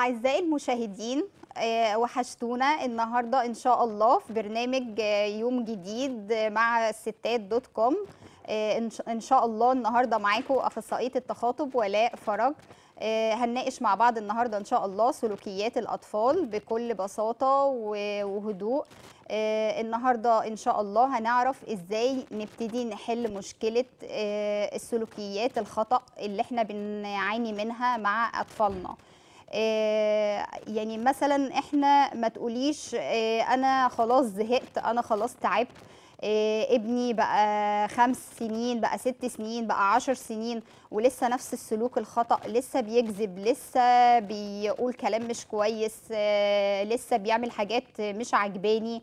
أعزائي المشاهدين آه، وحشتونا النهاردة إن شاء الله في برنامج آه، يوم جديد آه، مع الستات دوت كوم إن شاء الله النهاردة معاكم أخصائية التخاطب ولاء فرج هنناقش مع بعض النهاردة إن شاء الله سلوكيات الأطفال بكل بساطة وهدوء النهاردة إن شاء الله هنعرف إزاي نبتدي نحل مشكلة السلوكيات الخطأ اللي احنا بنعاني منها مع أطفالنا آه، يعني مثلا احنا ما تقوليش آه، انا خلاص زهقت انا خلاص تعبت آه، ابني بقى خمس سنين بقى ست سنين بقى عشر سنين ولسه نفس السلوك الخطأ لسه بيكذب لسه بيقول كلام مش كويس لسه بيعمل حاجات مش عجباني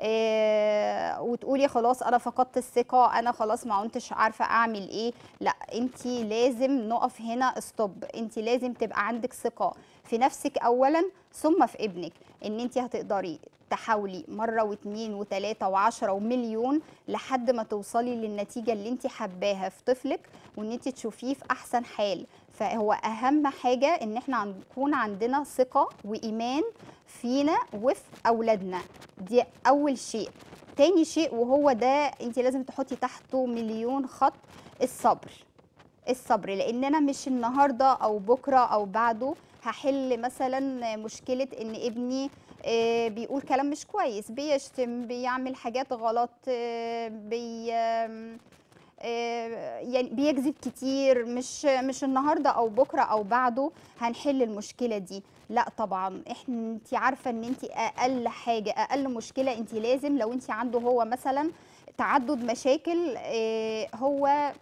إيه وتقولي خلاص انا فقدت الثقه انا خلاص ما عنتش عارفه اعمل ايه لا انت لازم نقف هنا استوب انت لازم تبقى عندك ثقه في نفسك اولا ثم في ابنك ان انت هتقدري تحاولي مره واثنين وثلاثه وعشره ومليون لحد ما توصلي للنتيجه اللي انت حباها في طفلك وان انت تشوفيه في احسن حال فهو اهم حاجه ان احنا نكون عندنا ثقه وايمان فينا وفي اولادنا دي اول شيء تاني شيء وهو ده انت لازم تحطي تحته مليون خط الصبر الصبر لاننا مش النهارده او بكره او بعده هحل مثلا مشكله ان ابني آه، بيقول كلام مش كويس بيشتم بيعمل حاجات غلط آه، بي آه، يعني بيكذب كتير مش مش النهارده او بكره او بعده هنحل المشكله دي لا طبعا احنا انت عارفه ان انت اقل حاجه اقل مشكله انت لازم لو انت عنده هو مثلا تعدد مشاكل هو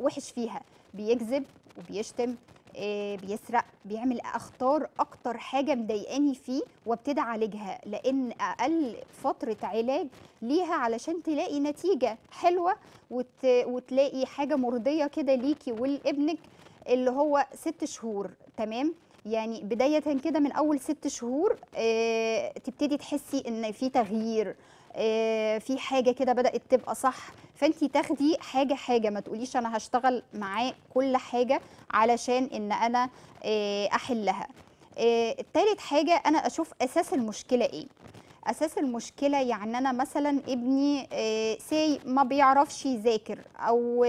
وحش فيها بيكذب وبيشتم آه، بيسرق بيعمل اختار اكتر حاجه مضايقاني فيه وابتدي اعالجها لان اقل فتره علاج ليها علشان تلاقي نتيجه حلوه وت... وتلاقي حاجه مرضيه كده ليكي ولابنك اللي هو ست شهور تمام يعني بداية كده من أول ست شهور اه تبتدي تحسي إن في تغيير آه، في حاجه كده بدات تبقى صح فانت تاخدي حاجه حاجه ما تقوليش انا هشتغل معاه كل حاجه علشان ان انا آه، احلها آه، تالت حاجه انا اشوف اساس المشكله ايه اساس المشكله يعني انا مثلا ابني ساي ما بيعرفش يذاكر او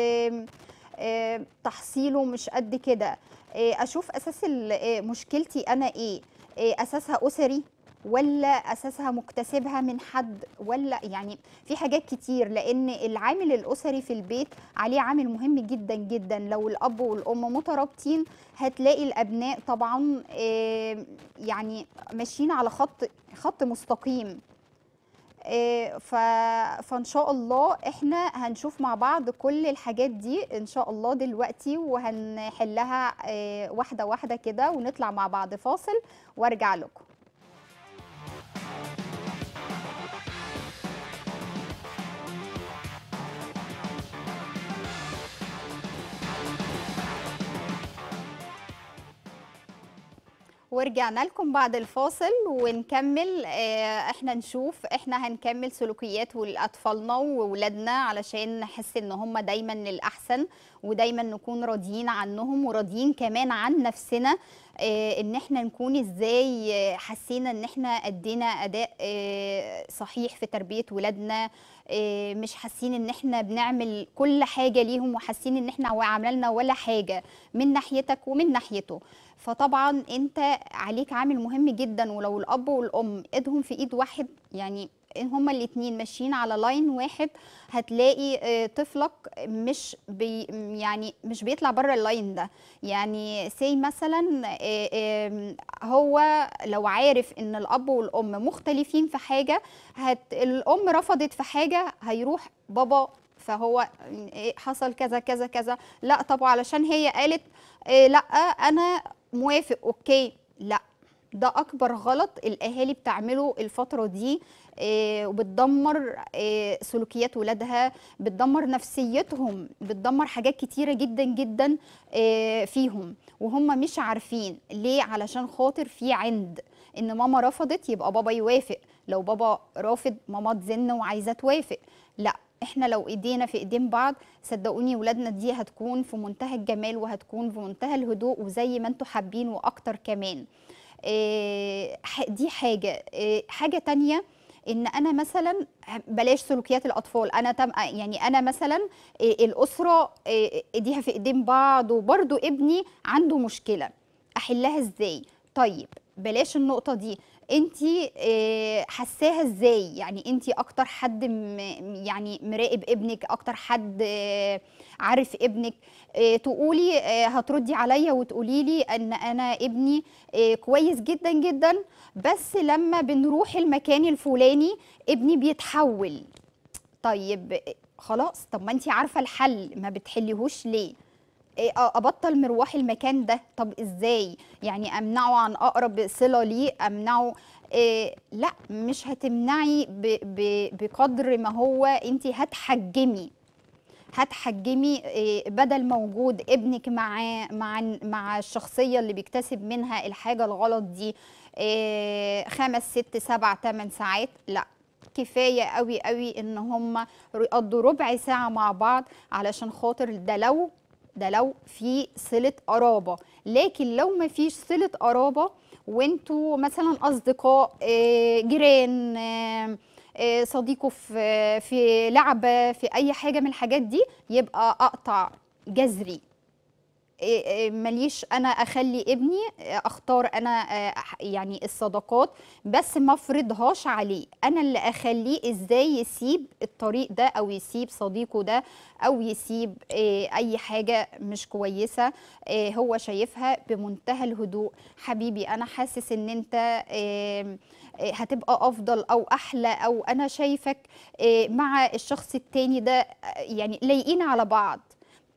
تحصيله مش قد كده اشوف اساس مشكلتي انا ايه اساسها اسري ولا اساسها مكتسبها من حد ولا يعني في حاجات كتير لان العامل الاسري في البيت عليه عامل مهم جدا جدا لو الاب والام مترابطين هتلاقي الابناء طبعا يعني ماشيين على خط خط مستقيم آه، ف... فان شاء الله احنا هنشوف مع بعض كل الحاجات دي ان شاء الله دلوقتي وهنحلها آه، واحده واحده كده ونطلع مع بعض فاصل وارجع لكم ورجعنا لكم بعد الفاصل ونكمل آه، احنا نشوف احنا هنكمل سلوكيات اطفالنا واولادنا علشان نحس ان هم دايما الاحسن ودايما نكون راضيين عنهم وراضيين كمان عن نفسنا آه، ان احنا نكون ازاي آه، حسينا ان احنا ادينا اداء صحيح في تربيه ولادنا مش حاسين ان احنا بنعمل كل حاجه ليهم وحاسين ان احنا عملنا ولا حاجه من ناحيتك ومن ناحيته فطبعا انت عليك عامل مهم جدا ولو الاب والام ايدهم في ايد واحد يعني هما الاثنين ماشيين على لاين واحد هتلاقي آه، طفلك مش بي يعني مش بيطلع بره اللاين ده يعني سي مثلا آه، آه، هو لو عارف ان الاب والام مختلفين في حاجه هت الام رفضت في حاجه هيروح بابا فهو إيه، حصل كذا كذا كذا لا طب علشان هي قالت لا انا موافق اوكي لا ده اكبر غلط الاهالي بتعمله الفتره دي إيه وبتدمر إيه سلوكيات ولادها بتدمر نفسيتهم بتدمر حاجات كتيره جدا جدا إيه فيهم وهم مش عارفين ليه علشان خاطر في عند ان ماما رفضت يبقى بابا يوافق لو بابا رافض ماما تزن وعايزه توافق لا احنا لو ايدينا في ايدين بعض صدقوني ولادنا دي هتكون في منتهى الجمال وهتكون في منتهى الهدوء وزي ما انتوا حابين واكتر كمان إيه دي حاجه إيه حاجه تانية ان انا مثلا بلاش سلوكيات الاطفال انا تم آه، يعني انا مثلا إيه الاسره آه، ايديها في ايدين بعض وبرده ابني عنده مشكله احلها ازاي طيب بلاش النقطه دي انت آه، حساها ازاي يعني انت اكتر حد يعني مراقب ابنك اكتر حد آه، عارف ابنك آه، تقولي هتردي عليا وتقولي لي ان انا ابني كويس جدا جدا بس لما بنروح المكان الفلاني ابني بيتحول طيب خلاص طب ما انت عارفه الحل ما بتحليهوش ليه إيه، ابطل مروحي المكان ده طب ازاي يعني امنعه عن اقرب صله ليه امنعه إيه لا مش هتمنعي ب ب بقدر ما هو انت هتحجمي هتحجمي إيه بدل موجود ابنك مع مع مع الشخصيه اللي بيكتسب منها الحاجه الغلط دي إيه خمس ست سبع ثمان ساعات لا كفايه قوي قوي ان هم يقضوا ربع ساعه مع بعض علشان خاطر ده لو ده لو في صله قرابه لكن لو ما فيش صله قرابه وانتوا مثلا اصدقاء آه، جيران آه، آه، صديقه في في لعبه في اي حاجه من الحاجات دي يبقى اقطع جذري آه، آه، ماليش انا اخلي ابني آه، اختار انا يعني الصداقات بس ما افرضهاش عليه انا اللي اخليه ازاي يسيب الطريق ده او يسيب صديقه ده او يسيب اي حاجه مش كويسه هو شايفها بمنتهى الهدوء حبيبي انا حاسس ان انت هتبقى افضل او احلى او انا شايفك مع الشخص التاني ده يعني لايقين على بعض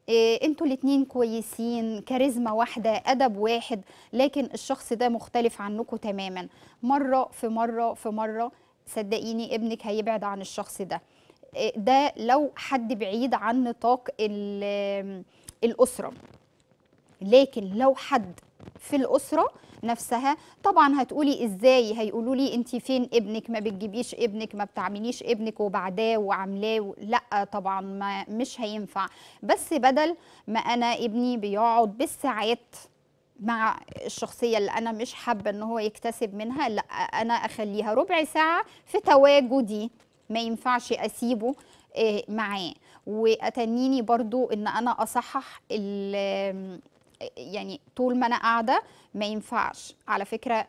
إيه، انتوا الاتنين كويسين كاريزما واحدة أدب واحد لكن الشخص ده مختلف عنكم تماما مرة في مرة في مرة صدقيني ابنك هيبعد عن الشخص ده إيه، ده لو حد بعيد عن نطاق الأسرة لكن لو حد في الاسره نفسها طبعا هتقولي ازاي هيقولوا لي انت فين ابنك ما بتجيبيش ابنك ما بتعمليش ابنك وبعداه وعاملاه لا طبعا ما مش هينفع بس بدل ما انا ابني بيقعد بالساعات مع الشخصيه اللي انا مش حابه ان هو يكتسب منها لا انا اخليها ربع ساعه في تواجدي ما ينفعش اسيبه آه، معاه واتنيني برضو ان انا اصحح يعني طول ما انا قاعده ما ينفعش على فكره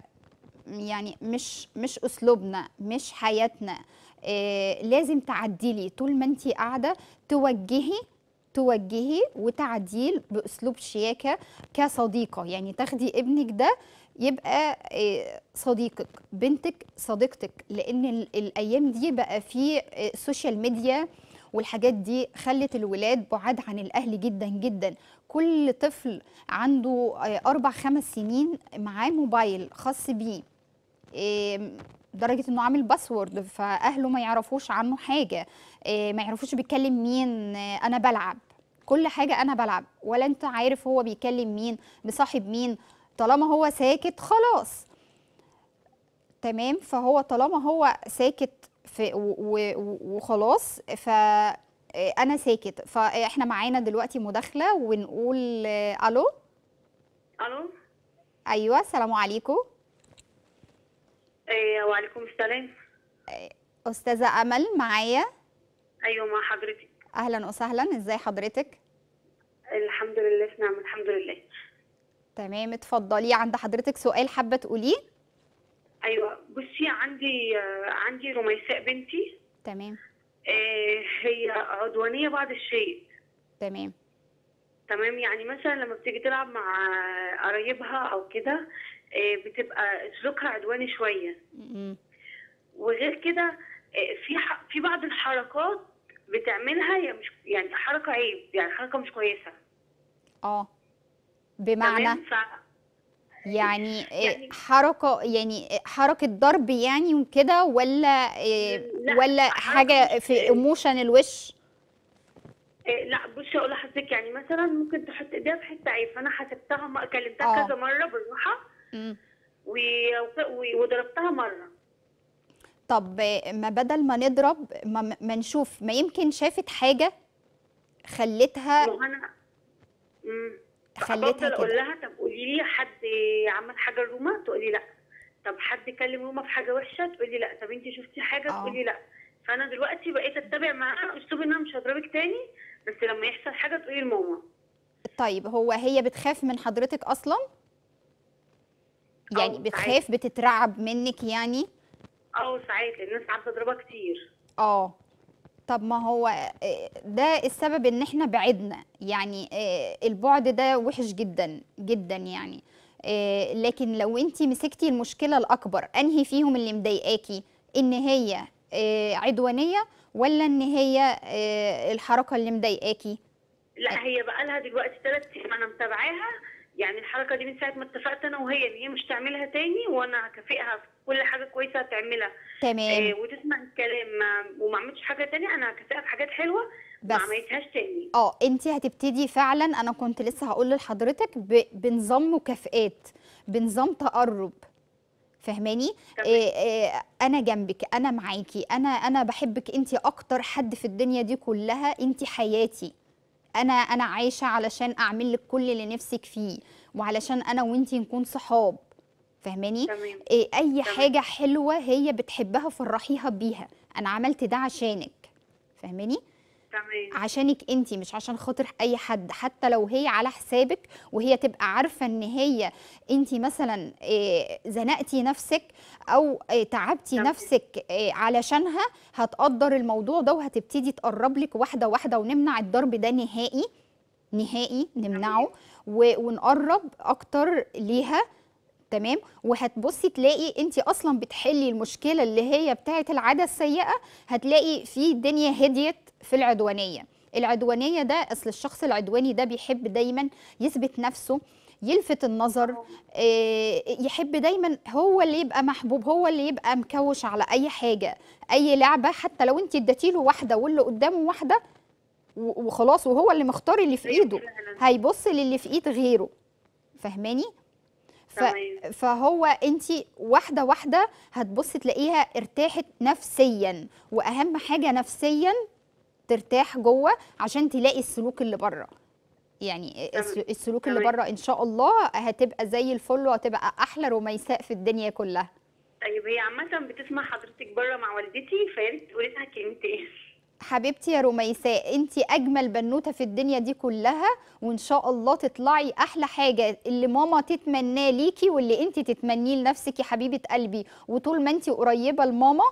يعني مش مش اسلوبنا مش حياتنا إيه لازم تعدلي طول ما انت قاعده توجهي توجهي وتعديل باسلوب شياكه كصديقه يعني تاخدي ابنك ده يبقى آه، صديقك بنتك صديقتك لان الايام دي بقى في سوشيال آه، ميديا والحاجات دي خلت الولاد بعاد عن الاهل جدا جدا كل طفل عنده آه، اربع خمس سنين معاه موبايل خاص بيه لدرجه انه عامل باسورد فاهله ما يعرفوش عنه حاجه آه، ما يعرفوش بيتكلم مين آه، انا بلعب كل حاجه انا بلعب ولا انت عارف هو بيكلم مين مصاحب مين طالما هو ساكت خلاص تمام فهو طالما هو ساكت في وخلاص ف آه، انا ساكت فاحنا معانا دلوقتي مداخله ونقول آه، الو الو ايوه السلام عليكم ايه وعليكم السلام آه، استاذه امل معايا ايوه مع حضرتك اهلا وسهلا ازاي حضرتك الحمد لله في نعم الحمد لله تمام اتفضلي عند حضرتك سؤال حابه تقوليه ايوه بصي عندي عندي رميساء بنتي تمام آه، هي عدوانيه بعض الشيء تمام تمام يعني مثلا لما بتيجي تلعب مع قرايبها او كده آه، بتبقى سلوكها عدواني شويه وغير كده آه، في في بعض الحركات بتعملها هي مش يعني حركه عيب يعني حركه مش كويسه اه بمعنى تمام يعني،, آه، يعني, حركه يعني آه، حركه ضرب يعني وكده ولا آه، ولا حاجه في ايموشن الوش لا بصي اقول لحضرتك يعني مثلا ممكن تحط ايديها في حته عيب ايه، فانا حسبتها كلمتها كذا مره بالراحه وضربتها مره طب ما بدل ما نضرب ما, ما نشوف ما يمكن شافت حاجه خلتها انا خلتها كده اقول لها طب قولي لي حد عمل حاجه لروما تقولي لا طب حد كلم روما في حاجه وحشه تقولي لا طب انت شفتي حاجه آه. تقولي لا فانا دلوقتي بقيت اتبع معاها اسلوب ان انا مش هضربك تاني بس لما يحصل حاجه تقولي لماما طيب هو هي بتخاف من حضرتك اصلا يعني بتخاف بتترعب منك يعني اه ساعات لان الناس عارفه تضربها كتير اه طب ما هو آه، ده السبب ان احنا بعدنا يعني آه، البعد ده وحش جدا جدا يعني آه، لكن لو انت مسكتي المشكله الاكبر انهي فيهم اللي مضايقاكي ان هي آه، عدوانيه ولا ان هي آه، الحركه اللي مضايقاكي لا هي بقى لها دلوقتي ثلاث ما انا متابعاها يعني الحركه دي من ساعه ما اتفقت انا وهي ان هي مش تعملها تاني وانا هكافئها كل حاجه كويسه هتعملها تمام آه وتسمع الكلام وما عملتش حاجه تانية انا هكافئها بحاجات حلوه بس ما عملتهاش تاني اه انت هتبتدي فعلا انا كنت لسه هقول لحضرتك ب... بنظام مكافئات بنظام تقرب فهماني إيه آه، إيه انا جنبك انا معاكي انا انا بحبك انت اكتر حد في الدنيا دي كلها انت حياتي انا انا عايشه علشان اعمل لك كل اللي نفسك فيه وعلشان انا وانت نكون صحاب فهماني إيه آه، اي تمام. حاجه حلوه هي بتحبها فرحيها بيها انا عملت ده عشانك فهماني تمام عشانك انت مش عشان خاطر اي حد حتى لو هي على حسابك وهي تبقى عارفه ان هي انت مثلا آه، زنقتي نفسك او آه، تعبتي تمام. نفسك آه، علشانها هتقدر الموضوع ده وهتبتدي تقرب لك واحده واحده ونمنع الضرب ده نهائي نهائي نمنعه ونقرب اكتر ليها تمام وهتبصي تلاقي انت اصلا بتحلي المشكله اللي هي بتاعه العاده السيئه هتلاقي في الدنيا هديت في العدوانيه العدوانيه ده اصل الشخص العدواني ده بيحب دايما يثبت نفسه يلفت النظر آه، يحب دايما هو اللي يبقى محبوب هو اللي يبقى مكوش على اي حاجه اي لعبه حتى لو انت اديتي له واحده واللي قدامه واحده وخلاص وهو اللي مختار اللي في ايده هيبص للي في ايد غيره فهماني ف... فهو انت واحده واحده هتبصي تلاقيها ارتاحت نفسيا واهم حاجه نفسيا ترتاح جوه عشان تلاقي السلوك اللي بره يعني السلوك اللي بره ان شاء الله هتبقى زي الفل وهتبقى احلى رميساء في الدنيا كلها طيب هي عامه بتسمع حضرتك بره مع والدتي فيا تقولي لها كلمتين حبيبتي يا رميساء انت اجمل بنوته في الدنيا دي كلها وان شاء الله تطلعي احلى حاجه اللي ماما تتمناه ليكي واللي انت تتمنيه لنفسك يا حبيبه قلبي وطول ما انت قريبه لماما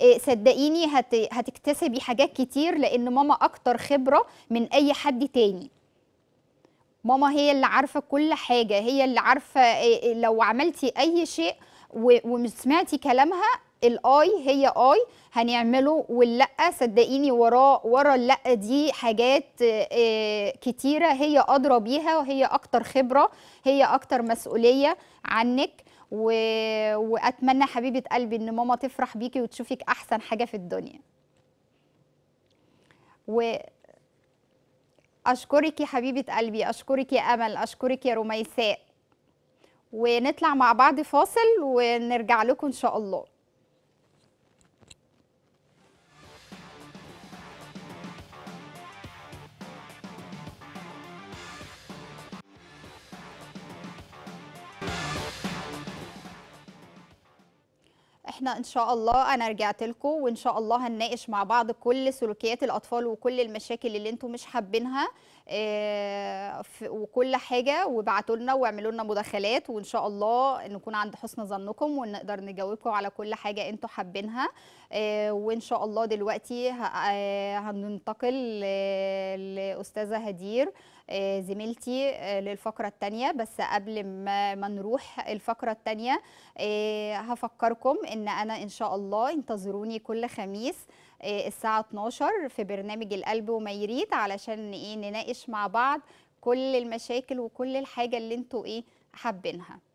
إيه، صدقيني هتكتسبي حاجات كتير لان ماما اكتر خبره من اي حد تاني ماما هي اللي عارفه كل حاجه هي اللي عارفه إيه، إيه، لو عملتي اي شيء ومش سمعتي كلامها الاي هي اي هنعمله واللا صدقيني وراه ورا اللا دي حاجات كتيره هي ادرى بيها وهي اكتر خبره هي اكتر مسؤوليه عنك و... واتمنى حبيبه قلبي ان ماما تفرح بيكي وتشوفك احسن حاجه في الدنيا و اشكرك يا حبيبه قلبي اشكرك يا امل اشكرك يا رميساء ونطلع مع بعض فاصل ونرجع لكم ان شاء الله احنا ان شاء الله انا رجعت لكم وان شاء الله هنناقش مع بعض كل سلوكيات الاطفال وكل المشاكل اللي انتم مش حابينها آه، وكل حاجه وابعتوا لنا واعملوا لنا مداخلات وان شاء الله نكون عند حسن ظنكم ونقدر نجاوبكم على كل حاجه انتم حابينها آه، وان شاء الله دلوقتي آه، هننتقل للاستاذه هدير آه، زميلتي آه، للفقرة التانية بس قبل ما نروح الفقرة التانية آه، هفكركم ان انا ان شاء الله انتظروني كل خميس الساعة 12 في برنامج القلب وما يريد علشان إيه، نناقش مع بعض كل المشاكل وكل الحاجة اللي انتوا ايه حابينها